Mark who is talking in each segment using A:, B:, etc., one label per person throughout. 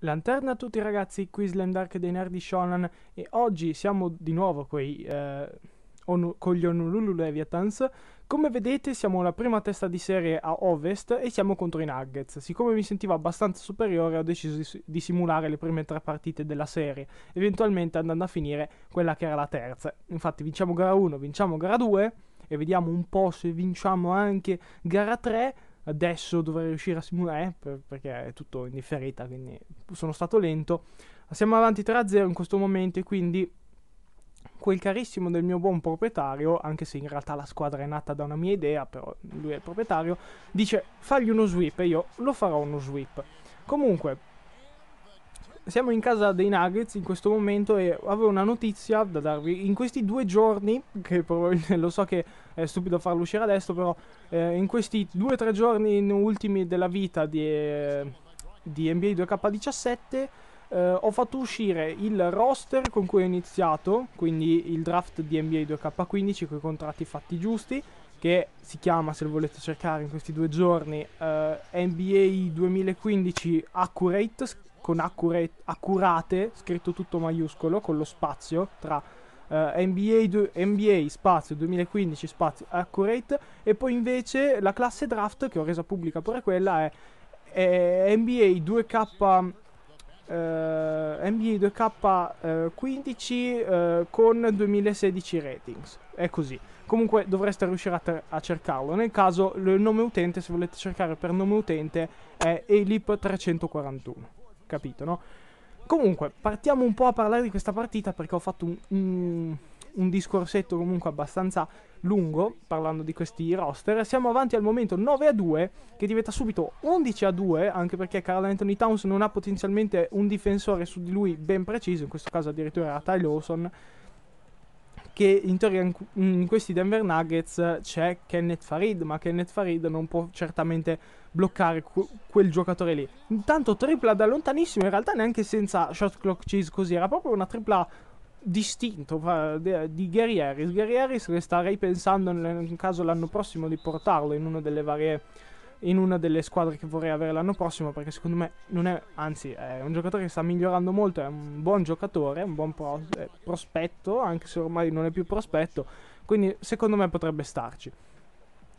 A: Lanterna a tutti ragazzi, qui Slam Dark dei Nerdy Shonan e oggi siamo di nuovo quei, eh, onu, con gli Honolulu Leviathans. Come vedete siamo la prima testa di serie a ovest e siamo contro i Nuggets. Siccome mi sentivo abbastanza superiore ho deciso di, di simulare le prime tre partite della serie, eventualmente andando a finire quella che era la terza. Infatti vinciamo gara 1, vinciamo gara 2 e vediamo un po' se vinciamo anche gara 3 adesso dovrei riuscire a simulare eh, perché è tutto in differita, quindi sono stato lento. Siamo avanti 3-0 in questo momento e quindi quel carissimo del mio buon proprietario, anche se in realtà la squadra è nata da una mia idea, però lui è il proprietario, dice fagli uno sweep e io lo farò uno sweep. Comunque, siamo in casa dei Nuggets in questo momento e avevo una notizia da darvi. In questi due giorni, che probabilmente lo so che è stupido farlo uscire adesso, però eh, in questi due o tre giorni ultimi della vita di, eh, di NBA 2K17 eh, ho fatto uscire il roster con cui ho iniziato, quindi il draft di NBA 2K15 con i contratti fatti giusti, che si chiama, se lo volete cercare in questi due giorni, eh, NBA 2015 Accurate, con accurate, accurate, scritto tutto maiuscolo, con lo spazio tra eh, NBA, do, NBA spazio 2015 spazio accurate e poi invece la classe draft che ho resa pubblica pure quella è, è NBA 2K Uh, NBA 2K15 uh, con 2016 ratings. È così. Comunque dovreste riuscire a, ter- a, cercarlo. Nel caso, il nome utente, se volete cercare per nome utente, è Elip341 capito, no? Comunque, partiamo un po' a parlare di questa partita perché ho fatto un, un, un discorsetto comunque abbastanza lungo parlando di questi roster. Siamo avanti al momento 9 a 2, che diventa subito 11 a 2, anche perché Carl Anthony Towns non ha potenzialmente un difensore su di lui ben preciso, in questo caso addirittura era Ty Lawson che in teoria in, in questi Denver Nuggets c'è Kenneth Farid, ma Kenneth Farid non può certamente bloccare que- quel giocatore lì. Intanto tripla da lontanissimo, in realtà neanche senza shot clock cheese così, era proprio una tripla distinto di Gary Harris. Gary Harris starei pensando nel caso l'anno prossimo di portarlo in una delle varie in una delle squadre che vorrei avere l'anno prossimo perché secondo me non è, anzi è un giocatore che sta migliorando molto, è un buon giocatore, un buon pro, eh, prospetto, anche se ormai non è più prospetto, quindi secondo me potrebbe starci.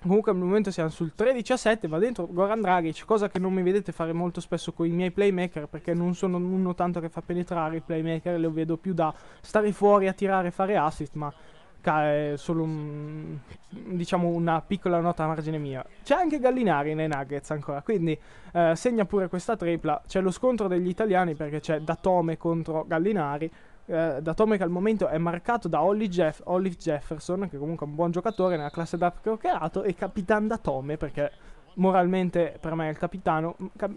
A: Comunque al momento siamo sul 13 a 7, va dentro Goran Dragic, cosa che non mi vedete fare molto spesso con i miei playmaker perché non sono uno tanto che fa penetrare i playmaker, lo vedo più da stare fuori a tirare e fare assist, ma è solo un, diciamo una piccola nota a margine mia. C'è anche Gallinari nei Nuggets ancora, quindi eh, segna pure questa tripla. C'è lo scontro degli italiani perché c'è Datome contro Gallinari. Eh, Datome che al momento è marcato da Ollie Jeff, Jefferson, che comunque è un buon giocatore nella classe che ho creato e Capitan Datome perché moralmente per me è il capitano. Mm, cap-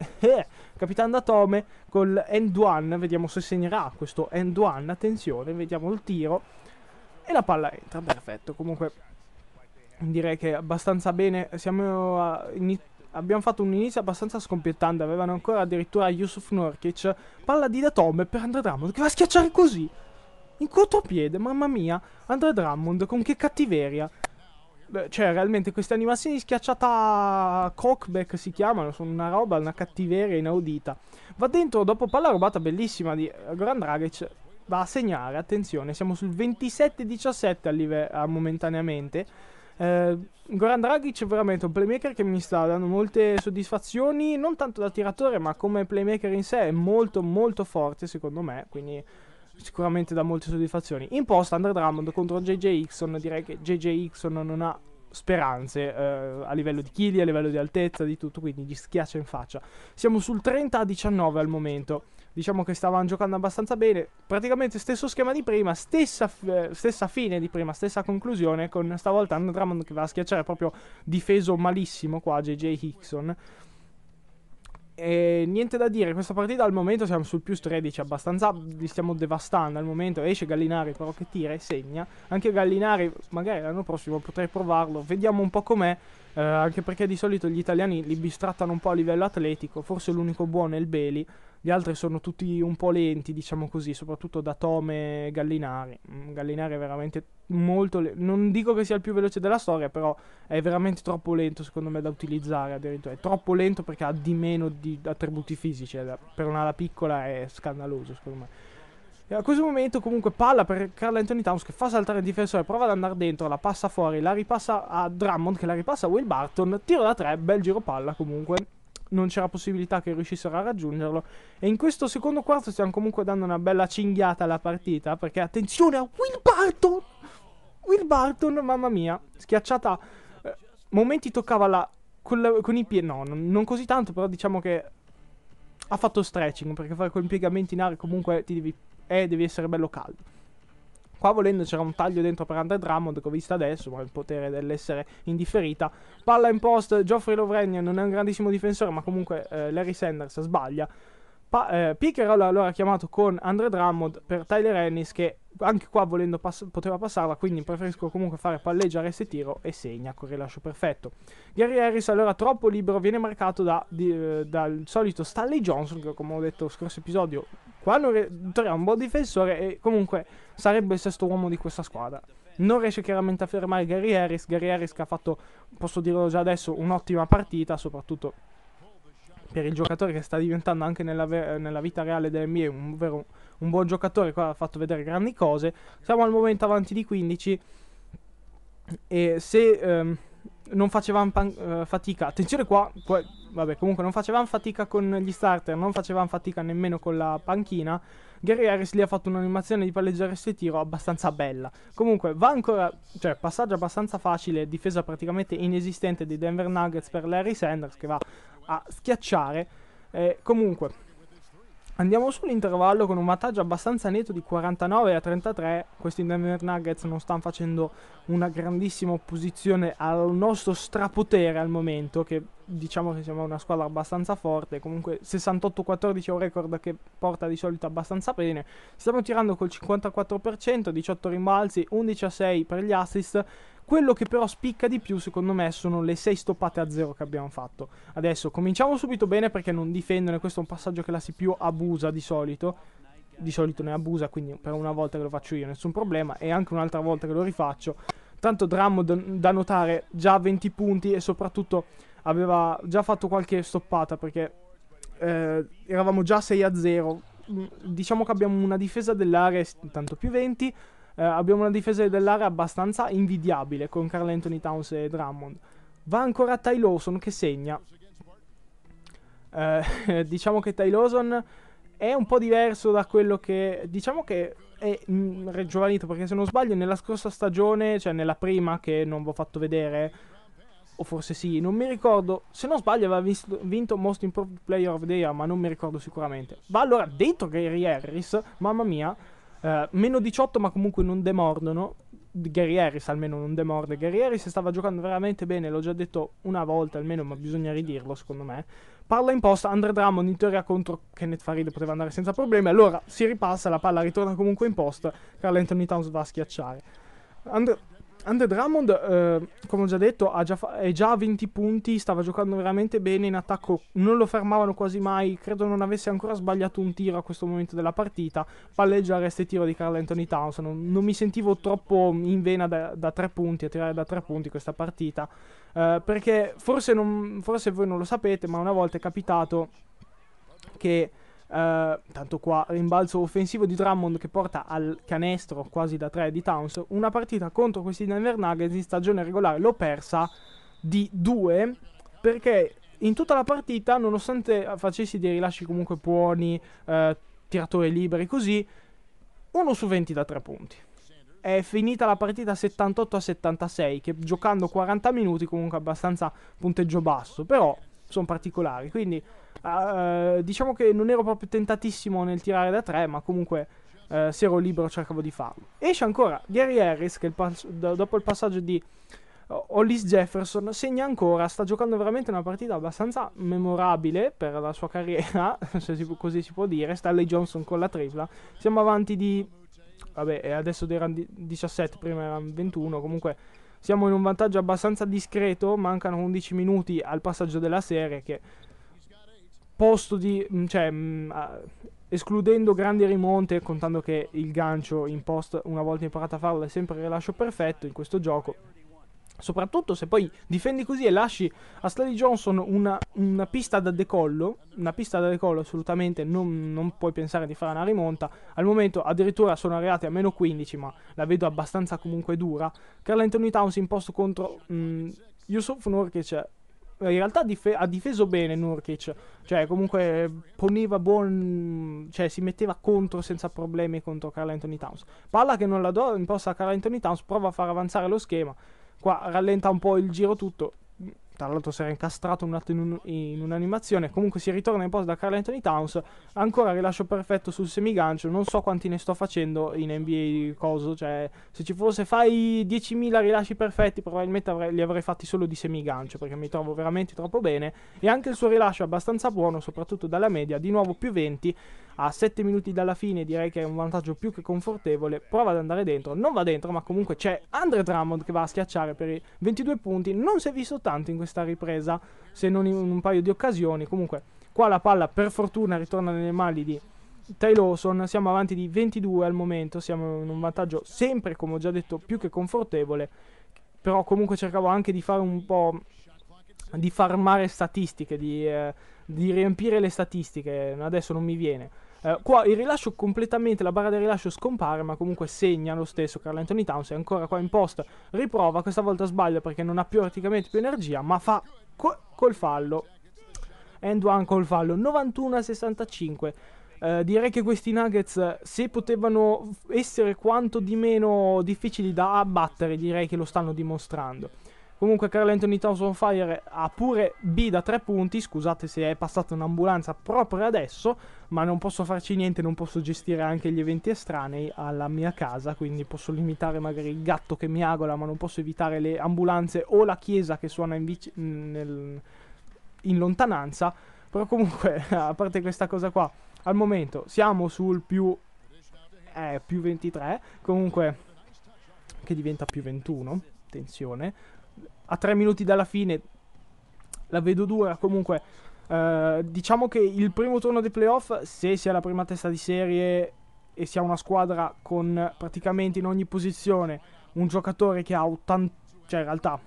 A: eh, Capitan Datome col end one, vediamo se segnerà questo end one, attenzione, vediamo il tiro e la palla entra, perfetto. Comunque direi che abbastanza bene, a, in, abbiamo fatto un inizio abbastanza scompiettante, avevano ancora addirittura Yusuf Nurkic, palla di Datome per Andre Drummond che va a schiacciare così, in contropiede, mamma mia, Andre Drummond con che cattiveria. Beh, cioè, realmente queste animazioni di schiacciata cockback si chiamano, sono una roba, una cattiveria inaudita. Va dentro dopo palla rubata bellissima di Goran Dragic va a segnare, attenzione, siamo sul 27-17 momentaneamente. Eh, Goran Dragic è veramente un playmaker che mi sta dando molte soddisfazioni, non tanto da tiratore, ma come playmaker in sé è molto molto forte secondo me, quindi sicuramente dà molte soddisfazioni. In post Andre Drummond contro JJ Ixon, direi che JJ Ixon non ha speranze eh, a livello di chili, a livello di altezza, di tutto, quindi gli schiaccia in faccia. Siamo sul 30-19 al momento diciamo che stavano giocando abbastanza bene. Praticamente stesso schema di prima, stessa, eh, stessa fine di prima, stessa conclusione, con stavolta Andre Drummond che va a schiacciare proprio difeso malissimo qua JJ Hickson. E niente da dire, questa partita al momento siamo sul più 13, abbastanza li stiamo devastando al momento, esce Gallinari però che tira e segna, anche Gallinari magari l'anno prossimo potrei provarlo, vediamo un po' com'è, eh, anche perché di solito gli italiani li bistrattano un po' a livello atletico, forse l'unico buono è il Beli, gli altri sono tutti un po' lenti, diciamo così, soprattutto da Tome e Gallinari. Mm, Gallinari è veramente molto le- non dico che sia il più veloce della storia, però è veramente troppo lento secondo me da utilizzare, addirittura è troppo lento perché ha di meno di attributi fisici, per un'ala piccola è scandaloso secondo me. E a questo momento comunque palla per Carl Anthony Towns che fa saltare il difensore, prova ad andare dentro, la passa fuori, la ripassa a Drummond che la ripassa a Will Barton, tiro da tre, bel giro palla comunque. Non c'era possibilità che riuscissero a raggiungerlo. E in questo secondo quarto stiamo comunque dando una bella cinghiata alla partita. Perché attenzione a Will Barton! Will Barton, mamma mia, schiacciata. Eh, momenti toccava la, con, la, con i piedi. No, non, non così tanto, però diciamo che ha fatto stretching. Perché fare quel piegamento in aria comunque ti devi e devi essere bello caldo. Qua volendo c'era un taglio dentro per Andre Drummond che ho visto adesso, ma il potere dell'essere indifferita. Palla in post, Geoffrey Lovren non è un grandissimo difensore, ma comunque eh, Larry Sanders sbaglia. Pa- eh, allora ha chiamato con Andre Drummond per Tyler Ennis che anche qua volendo pass- poteva passarla, quindi preferisco comunque fare palleggiare se tiro e segna con rilascio perfetto. Gary Harris allora troppo libero viene marcato da, di, eh, dal solito Stanley Johnson che come ho detto scorso episodio qua non re- è un buon difensore e comunque sarebbe il sesto uomo di questa squadra. Non riesce chiaramente a fermare Gary Harris, Gary Harris che ha fatto, posso dirlo già adesso, un'ottima partita, soprattutto per il giocatore che sta diventando anche nella, ver- nella vita reale dell'NBA un, vero, un buon giocatore, qua ha fatto vedere grandi cose. Siamo al momento avanti di 15 e se ehm, non facevamo pan- eh, fatica, attenzione qua, poi, vabbè comunque non facevamo fatica con gli starter, non facevamo fatica nemmeno con la panchina, Gary Harris lì ha fatto un'animazione di palleggiare e tiro abbastanza bella. Comunque va ancora, cioè passaggio abbastanza facile, difesa praticamente inesistente dei Denver Nuggets per Larry Sanders che va a schiacciare. Eh, comunque, andiamo sull'intervallo con un vantaggio abbastanza netto di 49 a 33. Questi Denver Nuggets non stanno facendo una grandissima opposizione al nostro strapotere al momento, che diciamo che siamo una squadra abbastanza forte. Comunque 68-14 è un record che porta di solito abbastanza bene. Stiamo tirando col 54%, 18 rimbalzi, 11 a 6 per gli assist. Quello che però spicca di più, secondo me, sono le 6 stoppate a zero che abbiamo fatto. Adesso cominciamo subito bene perché non difendono, questo è un passaggio che la si più abusa di solito. Di solito ne abusa, quindi per una volta che lo faccio io nessun problema, e anche un'altra volta che lo rifaccio. Tanto Drammo da notare già 20 punti e soprattutto aveva già fatto qualche stoppata perché eh, eravamo già 6 a 0. Mm, diciamo che abbiamo una difesa dell'area tanto più 20 eh, abbiamo una difesa dell'area abbastanza invidiabile con Carl Anthony Towns e Drummond. Va ancora Ty Lawson che segna. Eh, diciamo che Ty Lawson è un po' diverso da quello che... Diciamo che è mm, reggiovanito perché se non sbaglio nella scorsa stagione, cioè nella prima che non vi ho fatto vedere, o forse sì, non mi ricordo, se non sbaglio aveva visto, vinto Most Improved Player of the Year, ma non mi ricordo sicuramente. Va allora dentro Gary Harris, mamma mia, eh, meno 18 ma comunque non demordono. Gary Harris almeno non demorde. Gary Harris stava giocando veramente bene, l'ho già detto una volta almeno, ma bisogna ridirlo secondo me. Palla in posta, Andre Drummond in teoria contro Kenneth Farid poteva andare senza problemi, allora si ripassa, la palla ritorna comunque in posta, Carl Anthony Towns va a schiacciare. Andre- Andre Drummond, eh, come ho già detto, già fa- è già a 20 punti, stava giocando veramente bene in attacco, non lo fermavano quasi mai, credo non avesse ancora sbagliato un tiro a questo momento della partita, palleggia il resto tiro di Carl Anthony Towns, non, non, mi sentivo troppo in vena da, da, tre punti, a tirare da tre punti questa partita, eh, perché forse, non, forse voi non lo sapete, ma una volta è capitato che eh, tanto qua rimbalzo offensivo di Drummond che porta al canestro quasi da 3 di Towns. Una partita contro questi Denver Nuggets in stagione regolare l'ho persa di 2 perché in tutta la partita, nonostante facessi dei rilasci comunque buoni, uh, tiratori liberi così, 1 su 20 da 3 punti. È finita la partita 78 a 76, che giocando 40 minuti comunque abbastanza punteggio basso, però sono particolari. Quindi uh, diciamo che non ero proprio tentatissimo nel tirare da tre, ma comunque uh, se ero libero cercavo di farlo. Esce ancora Gary Harris che il pas- dopo il passaggio di eh, Hollis Jefferson segna ancora, sta giocando veramente una partita abbastanza memorabile per la sua carriera, se si, così si può dire. Stanley Johnson con la tripla. Siamo avanti di... Vabbè, adesso erano 17, prima erano 21, comunque siamo in un vantaggio abbastanza discreto, mancano 11 minuti al passaggio della serie che posto di... Mm, cioè, mh, mm, escludendo grandi rimonte, contando che il gancio in post una volta imparato a farlo è sempre il rilascio perfetto in questo gioco, Soprattutto se poi difendi così e lasci a Slady Johnson una, una, pista da decollo, una pista da decollo assolutamente non, non, puoi pensare di fare una rimonta, al momento addirittura sono arrivati a meno 15 ma la vedo abbastanza comunque dura, Carla Anthony Towns in posto contro mh, mm, Yusuf Nurkic, in realtà dif- ha difeso bene Nurkic, cioè comunque poneva buon, cioè si metteva contro senza problemi contro Carla Anthony Towns, palla che non la do imposta a Carla Anthony Towns, prova a far avanzare lo schema, Qua rallenta un po' il giro tutto. Tra l'altro si era incastrato un attimo in, un, in un'animazione. Comunque si ritorna in post da Carl Anthony Towns. Ancora rilascio perfetto sul semigancio. Non so quanti ne sto facendo in NBA coso. Cioè, se ci fosse fai 10.000 rilasci perfetti, probabilmente avrei, li avrei fatti solo di semigancio. Perché mi trovo veramente troppo bene. E anche il suo rilascio è abbastanza buono, soprattutto dalla media. Di nuovo più 20 a 7 minuti dalla fine direi che è un vantaggio più che confortevole, prova ad andare dentro, non va dentro ma comunque c'è Andre Drummond che va a schiacciare per i 22 punti, non si è visto tanto in questa ripresa se non in un paio di occasioni, comunque qua la palla per fortuna ritorna nelle mani di Ty Lawson, siamo avanti di 22 al momento, siamo in un vantaggio sempre come ho già detto più che confortevole, però comunque cercavo anche di fare un po' di farmare statistiche, di, eh, di riempire le statistiche, adesso non mi viene. Eh, qua il rilascio completamente, la barra del rilascio scompare, ma comunque segna lo stesso. Carl Anthony Towns è ancora qua in post, riprova, questa volta sbaglia perché non ha più praticamente più energia, ma fa co col fallo. End one col fallo, 91 a 65. Eh, direi che questi Nuggets, se potevano essere quanto di meno difficili da abbattere, direi che lo stanno dimostrando. Comunque Carl Anthony Towns on Fire ha pure B da 3 punti, scusate se è passata un'ambulanza proprio adesso, ma non posso farci niente, non posso gestire anche gli eventi estranei alla mia casa, quindi posso limitare magari il gatto che mi agola, ma non posso evitare le ambulanze o la chiesa che suona in, vic- nel, in lontananza. Però comunque, a parte questa cosa qua, al momento siamo sul più, eh, più 23, comunque che diventa più 21, attenzione a tre minuti dalla fine la vedo dura comunque. Eh, diciamo che il primo turno dei playoff, se si è la prima testa di serie e si ha una squadra con praticamente in ogni posizione un giocatore che ha 80, cioè in realtà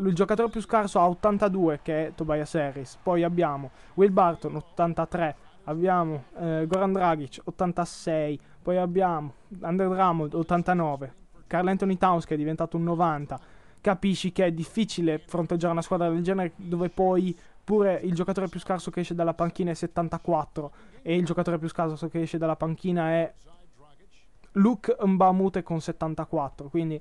A: il giocatore più scarso ha 82 che è Tobias Harris, poi abbiamo Will Barton 83, abbiamo eh, Goran Dragic 86, poi abbiamo Under Drummond 89, Carl Anthony Towns che è diventato un 90, capisci che è difficile fronteggiare una squadra del genere dove poi pure il giocatore più scarso che esce dalla panchina è 74 e il giocatore più scarso che esce dalla panchina è Luke Mbamute con 74, quindi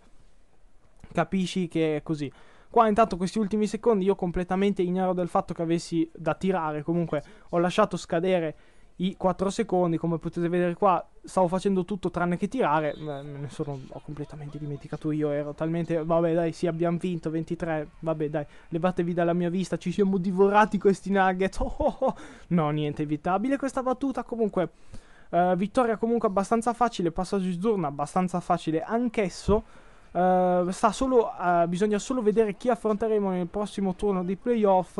A: capisci che è così. Qua intanto questi ultimi secondi io completamente ignaro del fatto che avessi da tirare, comunque ho lasciato scadere i 4 secondi come potete vedere qua stavo facendo tutto tranne che tirare me ne sono ho completamente dimenticato io ero talmente vabbè dai sì abbiamo vinto 23 vabbè dai levatevi dalla mia vista ci siamo divorati questi nuggets oh, oh, oh. no niente evitabile questa battuta comunque eh, vittoria comunque abbastanza facile passaggio di turno abbastanza facile anch'esso eh, solo, eh, bisogna solo vedere chi affronteremo nel prossimo turno di playoff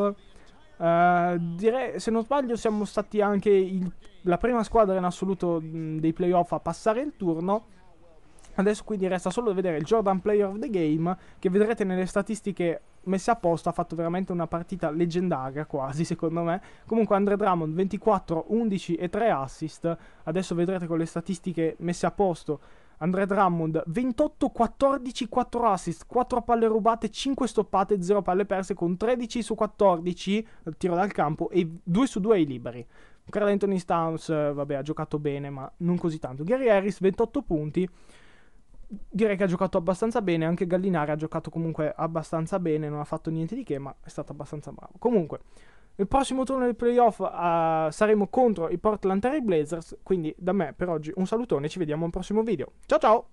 A: Uh, direi, se non sbaglio, siamo stati anche il, la prima squadra in assoluto mh, mm, dei playoff a passare il turno. Adesso quindi resta solo vedere il Jordan Player of the Game, che vedrete nelle statistiche messe a posto, ha fatto veramente una partita leggendaria quasi secondo me. Comunque Andre Drummond 24, 11 e 3 assist, adesso vedrete con le statistiche messe a posto Andrea Drummond 28, 14, 4 assist, 4 palle rubate, 5 stoppate, 0 palle perse con 13 su 14 tiro dal campo e 2 su 2 ai liberi. Carl Anthony Stowns, vabbè, ha giocato bene, ma non così tanto. Gary Harris 28 punti. Direi che ha giocato abbastanza bene, anche Gallinari ha giocato comunque abbastanza bene, non ha fatto niente di che, ma è stato abbastanza bravo. Comunque, nel prossimo turno dei playoff uh, saremo contro i Portland Trail Blazers, quindi da me per oggi un salutone, ci vediamo al prossimo video. Ciao ciao!